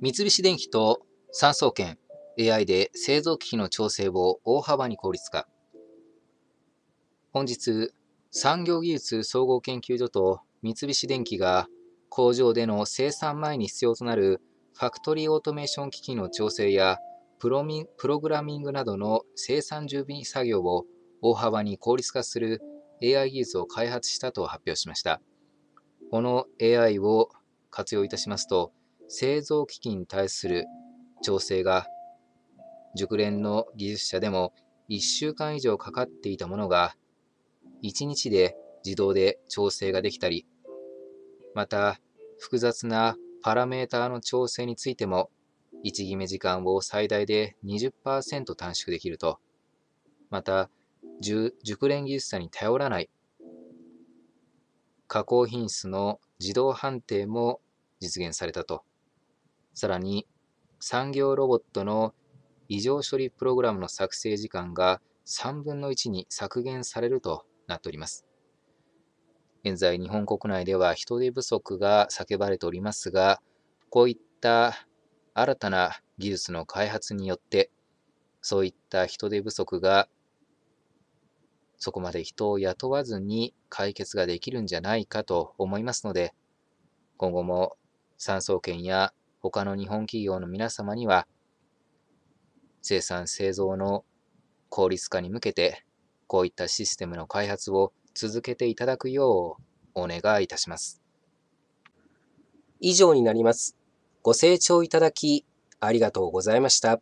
三菱電機と産総研 AI で製造機器の調整を大幅に効率化。本日、産業技術総合研究所と三菱電機が工場での生産前に必要となるファクトリーオートメーション機器の調整やプロミプログラミングなどの生産準備作業を大幅に効率化する AI 技術を開発したと発表しました。この AI を活用いたしますと、製造機器に対する調整が熟練の技術者でも1週間以上かかっていたものが1日で自動で調整ができたりまた複雑なパラメーターの調整についても1決め時間を最大で20%短縮できるとまた熟練技術者に頼らない加工品質の自動判定も実現されたと。さらに、産業ロボットの異常処理プログラムの作成時間が3分の1に削減されるとなっております。現在、日本国内では人手不足が叫ばれておりますが、こういった新たな技術の開発によって、そういった人手不足がそこまで人を雇わずに解決ができるんじゃないかと思いますので、今後も産総研や他の日本企業の皆様には、生産製造の効率化に向けて、こういったシステムの開発を続けていただくようお願いいたします。以上になります。ご清聴いただき、ありがとうございました。